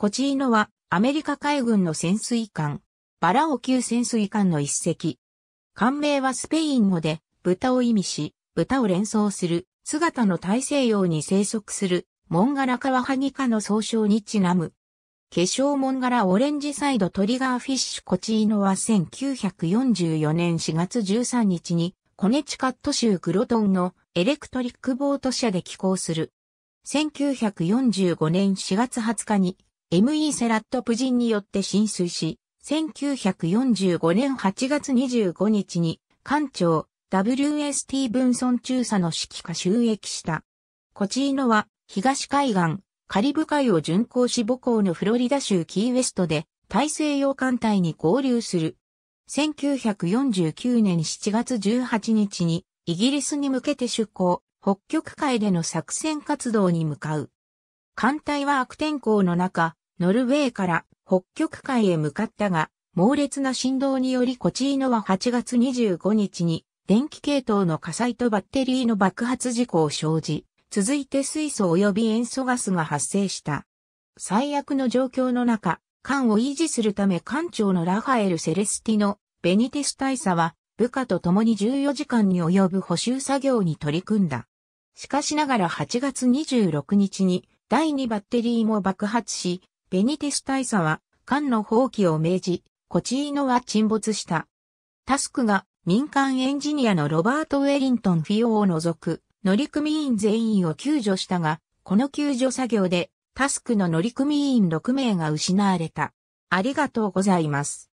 コチーノはアメリカ海軍の潜水艦、バラオ級潜水艦の一隻。艦名はスペイン語で豚を意味し、豚を連想する姿の大西洋に生息するモンガラカワハギ科の総称にちなむ。化粧モンガラオレンジサイドトリガーフィッシュコチーノは1944年4月13日にコネチカット州グロトンのエレクトリックボート社で寄港する。1945年4月20日に M.E. セラット夫人によって浸水し、1945年8月25日に、艦長、w s t 分村中佐の指揮下収益した。コチーノは、東海岸、カリブ海を巡航し母港のフロリダ州キーウェストで、大西洋艦隊に合流する。1949年7月18日にイギリスに向けて出港、北極海での作戦活動に向かう。艦隊は悪天候の中、ノルウェーから北極海へ向かったが、猛烈な振動によりコチーノは8月25日に電気系統の火災とバッテリーの爆発事故を生じ、続いて水素及び塩素ガスが発生した。最悪の状況の中、艦を維持するため艦長のラファエル・セレスティのベニテス大佐は部下と共に14時間に及ぶ補修作業に取り組んだ。しかしながら8月26日に第2バッテリーも爆発し、ベニテス大佐は艦の放棄を命じ、コチーノは沈没した。タスクが民間エンジニアのロバート・ウェリントン・フィオを除く乗組員全員を救助したが、この救助作業でタスクの乗組員6名が失われた。ありがとうございます。